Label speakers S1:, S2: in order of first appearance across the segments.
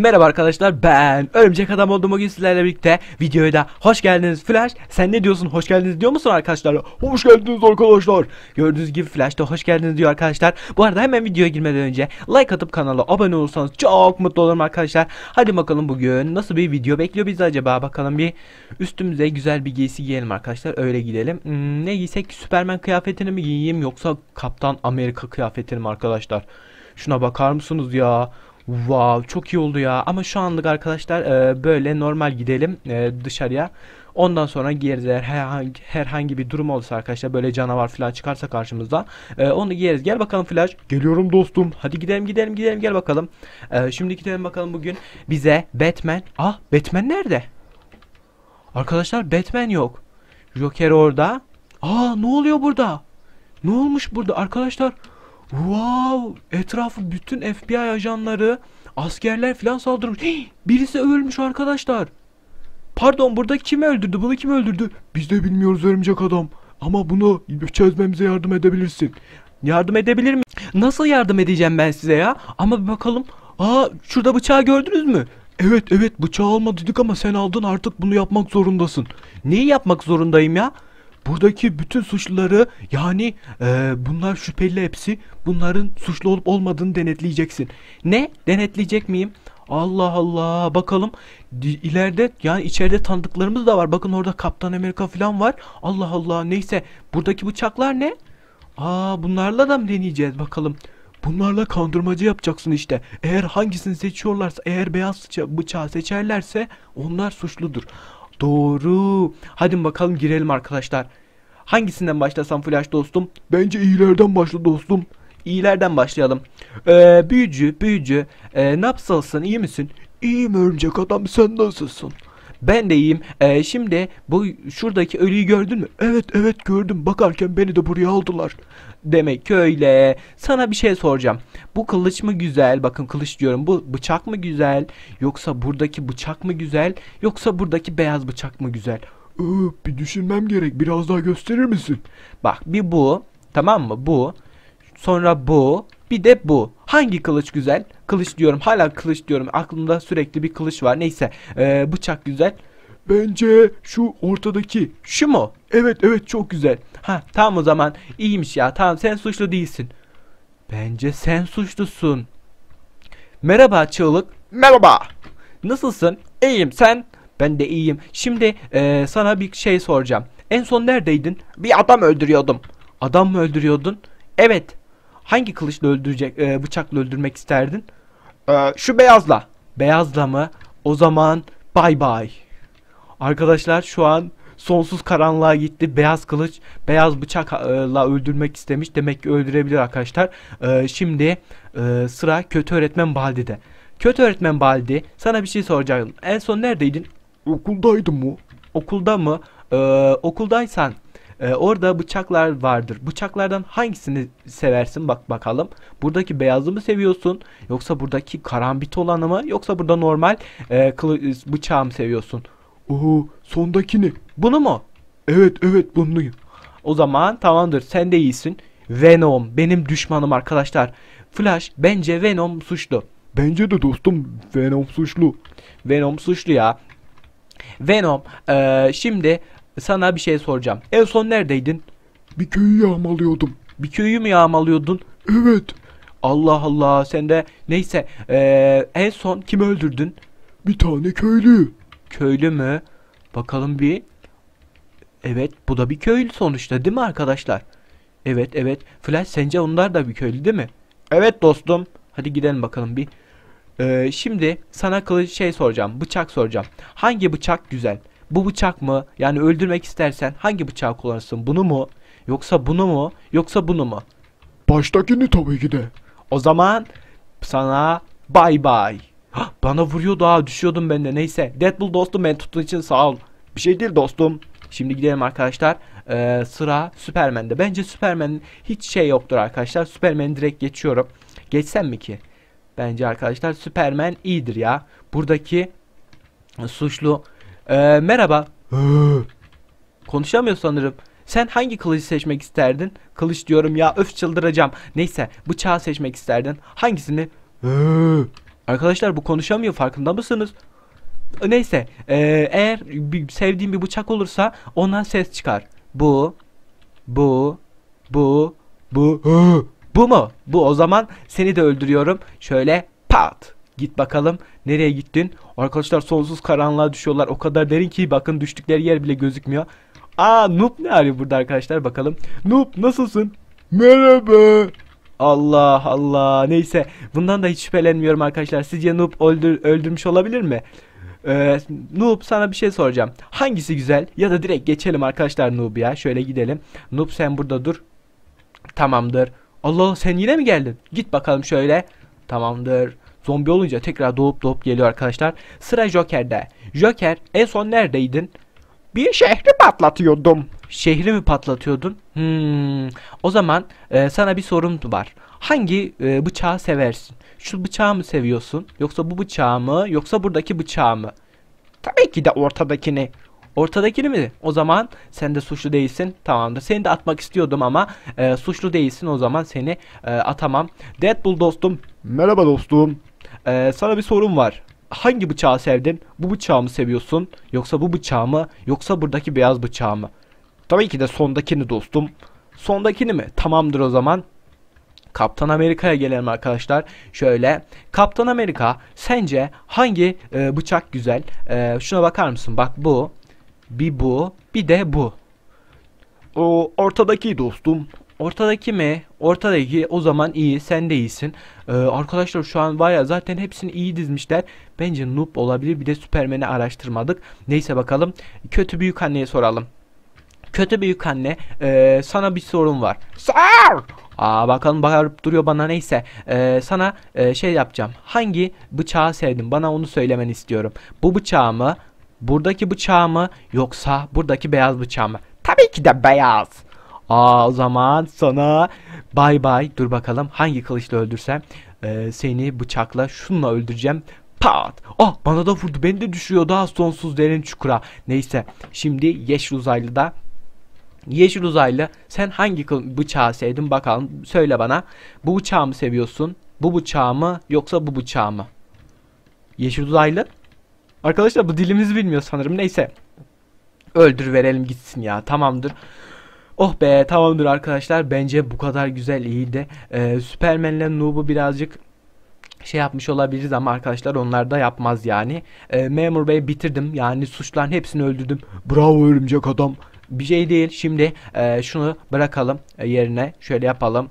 S1: Merhaba arkadaşlar ben Örümcek Adam oldum bugün sizlerle birlikte videoya da hoş geldiniz Flash sen ne diyorsun hoş geldiniz diyor musun arkadaşlar hoş geldiniz arkadaşlar gördüğünüz gibi Flash da hoş geldiniz diyor arkadaşlar bu arada hemen videoya girmeden önce like atıp kanala abone olursanız çok mutlu olurum arkadaşlar hadi bakalım bugün nasıl bir video bekliyor bizi acaba bakalım bir üstümüze güzel bir giysi giyelim arkadaşlar öyle gidelim hmm, ne giysek Superman kıyafetini mi giyeyim yoksa Kaptan Amerika kıyafetini mi arkadaşlar Şuna bakar mısınız ya? Wow çok iyi oldu ya. Ama şu anlık arkadaşlar e, böyle normal gidelim e, dışarıya. Ondan sonra giyeriz eğer herhangi, herhangi bir durum olursa arkadaşlar böyle canavar falan çıkarsa karşımızda e, onu giyeriz. Gel bakalım Flash. Geliyorum dostum. Hadi gidelim gidelim gidelim gel bakalım. E, şimdi gidelim bakalım bugün bize Batman. Ah Batman nerede? Arkadaşlar Batman yok. Joker orada. Aa ne oluyor burada? Ne olmuş burada arkadaşlar? Wow! Etrafı bütün FBI ajanları, askerler falan saldırmış. Hii, birisi ölmüş arkadaşlar. Pardon burada kim öldürdü? Bunu kim öldürdü? Biz de bilmiyoruz örümcek adam. Ama bunu çözmemize yardım edebilirsin. Yardım edebilir mi? Nasıl yardım edeceğim ben size ya? Ama bir bakalım. Aa şurada bıçağı gördünüz mü? Evet evet bıçağı alma dedik ama sen aldın artık bunu yapmak zorundasın. Neyi yapmak zorundayım ya? buradaki bütün suçluları yani e, bunlar şüpheli hepsi bunların suçlu olup olmadığını denetleyeceksin. Ne? Denetleyecek miyim? Allah Allah bakalım ileride yani içeride tanıdıklarımız da var. Bakın orada Kaptan Amerika falan var. Allah Allah neyse buradaki bıçaklar ne? Aa bunlarla da mı deneyeceğiz bakalım. Bunlarla kandırmacı yapacaksın işte. Eğer hangisini seçiyorlarsa, eğer beyaz bıçağı seçerlerse onlar suçludur. Doğru. Hadi bakalım girelim arkadaşlar. Hangisinden başlasam Flash dostum? Bence iyilerden başla dostum. İyilerden başlayalım. Ee, büyücü, büyücü. Ee, ne iyi misin? İyiyim örümcek adam, sen nasılsın? Ben de iyiyim. Ee, şimdi bu şuradaki ölüyü gördün mü? Evet evet gördüm. Bakarken beni de buraya aldılar. Demek öyle. Sana bir şey soracağım. Bu kılıç mı güzel? Bakın kılıç diyorum. Bu bıçak mı güzel? Yoksa buradaki bıçak mı güzel? Yoksa buradaki beyaz bıçak mı güzel? Ee, bir düşünmem gerek. Biraz daha gösterir misin? Bak bir bu. Tamam mı? Bu. Sonra bu. Bir de bu. Hangi kılıç güzel? Kılıç diyorum. Hala kılıç diyorum. Aklımda sürekli bir kılıç var. Neyse. Ee, bıçak güzel. Bence şu ortadaki. Şu mu? Evet evet çok güzel. Ha tamam o zaman. İyiymiş ya. Tamam sen suçlu değilsin. Bence sen suçlusun. Merhaba Çığlık. Merhaba. Nasılsın? İyiyim sen? Ben de iyiyim. Şimdi e, sana bir şey soracağım. En son neredeydin? Bir adam öldürüyordum. Adam mı öldürüyordun? Evet hangi kılıçla öldürecek e, bıçakla öldürmek isterdin? E, şu beyazla. Beyazla mı? O zaman bay bay. Arkadaşlar şu an sonsuz karanlığa gitti. Beyaz kılıç beyaz bıçakla öldürmek istemiş. Demek ki öldürebilir arkadaşlar. E, şimdi e, sıra kötü öğretmen Baldi'de. Kötü öğretmen Baldi sana bir şey soracağım. En son neredeydin? Okuldaydın mı? Okulda mı? Ee, okuldaysan ee, orada bıçaklar vardır. Bıçaklardan hangisini seversin bak bakalım. Buradaki beyazlı mı seviyorsun? Yoksa buradaki karambit olanı mı? Yoksa burada normal e, e, bıçağı mı seviyorsun? Oo sondakini. Bunu mu? Evet evet bunu. O zaman tamamdır sen de iyisin. Venom benim düşmanım arkadaşlar. Flash bence Venom suçlu. Bence de dostum Venom suçlu. Venom suçlu ya. Venom e, şimdi sana bir şey soracağım. En son neredeydin? Bir köyü yağmalıyordum. Bir köyü mü yağmalıyordun? Evet. Allah Allah sen de neyse ee, en son kim öldürdün? Bir tane köylü. Köylü mü? Bakalım bir. Evet bu da bir köylü sonuçta değil mi arkadaşlar? Evet evet. Flash sence onlar da bir köylü değil mi? Evet dostum. Hadi gidelim bakalım bir. Ee, şimdi sana kılıç şey soracağım. Bıçak soracağım. Hangi bıçak güzel? Bu bıçak mı? Yani öldürmek istersen hangi bıçağı kullanırsın? Bunu mu? Yoksa bunu mu? Yoksa bunu mu? Baştakini tabii ki de. O zaman sana bay bay. bana vuruyordu ha düşüyordum ben de neyse. Deadpool dostum ben tuttuğun için sağ ol. Bir şey değil dostum. Şimdi gidelim arkadaşlar. Ee, sıra Superman'de. Bence Superman'in hiç şey yoktur arkadaşlar. Superman'i direkt geçiyorum. Geçsem mi ki? Bence arkadaşlar Superman iyidir ya. Buradaki suçlu ee, merhaba. Konuşamıyor sanırım. Sen hangi kılıcı seçmek isterdin? Kılıç diyorum ya öf çıldıracağım. Neyse bıçağı seçmek isterdin. Hangisini? Arkadaşlar bu konuşamıyor farkında mısınız? Neyse ee, eğer bir, sevdiğim bir bıçak olursa ona ses çıkar. Bu, bu, bu, bu, bu mu? Bu o zaman seni de öldürüyorum. Şöyle pat. Git bakalım nereye gittin? Arkadaşlar sonsuz karanlığa düşüyorlar. O kadar derin ki bakın düştükleri yer bile gözükmüyor. Aa Noob ne arıyor burada arkadaşlar bakalım. Noob nasılsın? Merhaba. Allah Allah. Neyse bundan da hiç şüphelenmiyorum arkadaşlar. Sizce Noob öldür öldürmüş olabilir mi? Ee, Noob sana bir şey soracağım. Hangisi güzel? Ya da direkt geçelim arkadaşlar Noob ya. Şöyle gidelim. Noob sen burada dur. Tamamdır. Allah sen yine mi geldin? Git bakalım şöyle. Tamamdır. Zombi olunca tekrar doğup doğup geliyor arkadaşlar. Sıra Joker'de. Joker en son neredeydin? Bir şehri patlatıyordum. Şehri mi patlatıyordun? Hmm. O zaman e, sana bir sorum var. Hangi e, bıçağı seversin? Şu bıçağı mı seviyorsun? Yoksa bu bıçağı mı? Yoksa buradaki bıçağı mı? Tabii ki de ortadakini. Ortadakini mi? O zaman sen de suçlu değilsin. Tamamdır. Seni de atmak istiyordum ama e, suçlu değilsin. O zaman seni e, atamam. Deadpool dostum. Merhaba dostum. Ee, sana bir sorum var. Hangi bıçağı sevdin? Bu bıçağı mı seviyorsun? Yoksa bu bıçağı mı? Yoksa buradaki beyaz bıçağı mı? Tabii ki de sondakini dostum. Sondakini mi? Tamamdır o zaman. Kaptan Amerika'ya gelelim arkadaşlar. Şöyle Kaptan Amerika sence hangi e, bıçak güzel? E, şuna bakar mısın? Bak bu, bir bu, bir de bu. O ortadaki dostum. Ortadaki mi? ortadaki o zaman iyi, sen de iyisin. Ee, arkadaşlar şu an var ya zaten hepsini iyi dizmişler. Bence noob olabilir. Bir de Superman'i araştırmadık. Neyse bakalım. Kötü büyük anneye soralım. Kötü büyük anne, e, sana bir sorun var. Sor! Aa bakalım bağırıp duruyor bana neyse. Ee, sana e, şey yapacağım. Hangi bıçağı sevdin? Bana onu söylemeni istiyorum. Bu bıçağı mı? Buradaki bıçağı mı? Yoksa buradaki beyaz bıçağı mı? Tabii ki de beyaz. Aa o zaman sana bay bay. Dur bakalım hangi kılıçla öldürsem ee, seni bıçakla şunla öldüreceğim. Pat! Ah bana da vurdu. Beni de düşüyor daha sonsuz derin çukura. Neyse şimdi Yeşil Uzaylı da Yeşil uzaylı sen hangi bıçağı sevdin bakalım söyle bana. Bu bıçağı mı seviyorsun? Bu bıçağı mı yoksa bu bıçağı mı? Yeşil uzaylı. Arkadaşlar bu dilimizi bilmiyor sanırım neyse. Öldür verelim gitsin ya tamamdır. Oh be tamamdır arkadaşlar. Bence bu kadar güzel iyiydi. Ee, Superman'le Noob'u birazcık şey yapmış olabiliriz ama arkadaşlar onlar da yapmaz yani. E, Memur Bey bitirdim. Yani suçların hepsini öldürdüm. Bravo örümcek adam. Bir şey değil. Şimdi e, şunu bırakalım e, yerine. Şöyle yapalım.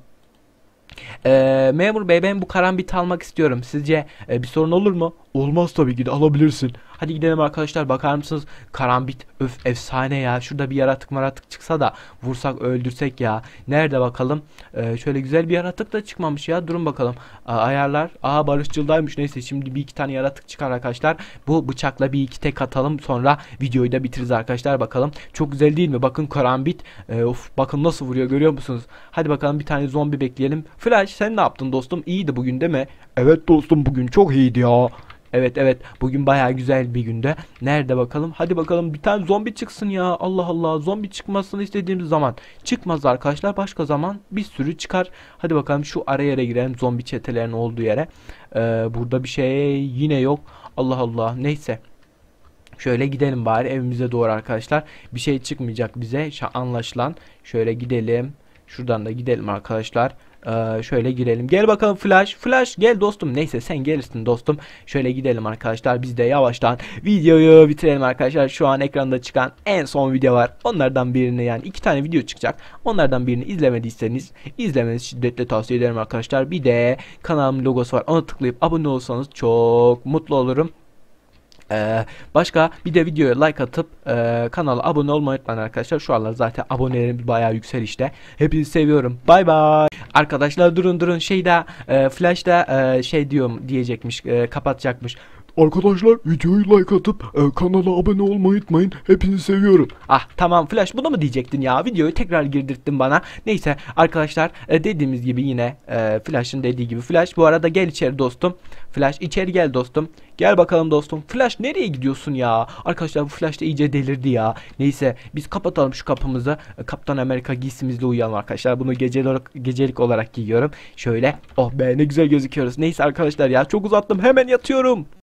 S1: E, Memur Bey ben bu karambit almak istiyorum. Sizce e, bir sorun olur mu? Olmaz tabii ki de alabilirsin. Hadi gidelim arkadaşlar bakar mısınız? Karambit öf efsane ya. Şurada bir yaratık maratık çıksa da vursak öldürsek ya. Nerede bakalım? Ee, şöyle güzel bir yaratık da çıkmamış ya. Durun bakalım. Aa, ayarlar. aha barışçıldaymış. Neyse şimdi bir iki tane yaratık çıkar arkadaşlar. Bu bıçakla bir iki tek atalım. Sonra videoyu da bitiririz arkadaşlar. Bakalım. Çok güzel değil mi? Bakın karambit. Ee, of bakın nasıl vuruyor görüyor musunuz? Hadi bakalım bir tane zombi bekleyelim. Flash sen ne yaptın dostum? İyiydi bugün değil mi? Evet dostum bugün çok iyiydi ya. Evet evet bugün baya güzel bir günde. Nerede bakalım? Hadi bakalım bir tane zombi çıksın ya. Allah Allah zombi çıkmasını istediğimiz zaman. Çıkmaz arkadaşlar başka zaman bir sürü çıkar. Hadi bakalım şu ara yere girelim zombi çetelerin olduğu yere. Ee, burada bir şey yine yok. Allah Allah neyse. Şöyle gidelim bari evimize doğru arkadaşlar. Bir şey çıkmayacak bize anlaşılan. Şöyle gidelim. Şuradan da gidelim arkadaşlar. Arkadaşlar. Ee, şöyle girelim. Gel bakalım Flash. Flash gel dostum. Neyse sen gelirsin dostum. Şöyle gidelim arkadaşlar. Biz de yavaştan videoyu bitirelim arkadaşlar. Şu an ekranda çıkan en son video var. Onlardan birini yani iki tane video çıkacak. Onlardan birini izlemediyseniz izlemenizi şiddetle tavsiye ederim arkadaşlar. Bir de kanalımın logosu var. Ona tıklayıp abone olsanız çok mutlu olurum. Ee, başka bir de videoya like atıp e, kanala abone olmayı unutmayın arkadaşlar. Şu anlar zaten abonelerim bayağı işte Hepinizi seviyorum. Bay bay. Arkadaşlar durun durun şeyde e, flash'ta e, şey diyorum diyecekmiş e, kapatacakmış. Arkadaşlar videoyu like atıp e, kanala abone olmayı unutmayın. Hepinizi seviyorum. Ah tamam Flash bunu mu diyecektin ya? Videoyu tekrar girdirttin bana. Neyse arkadaşlar e, dediğimiz gibi yine e, Flash'ın dediği gibi Flash bu arada gel içeri dostum. Flash içeri gel dostum. Gel bakalım dostum. Flash nereye gidiyorsun ya? Arkadaşlar bu Flash da iyice delirdi ya. Neyse biz kapatalım şu kapımızı. E, Kaptan Amerika giysimizle uyuyalım arkadaşlar. Bunu gecelik olarak, gecelik olarak giyiyorum. Şöyle oh be ne güzel gözüküyoruz. Neyse arkadaşlar ya çok uzattım. Hemen yatıyorum.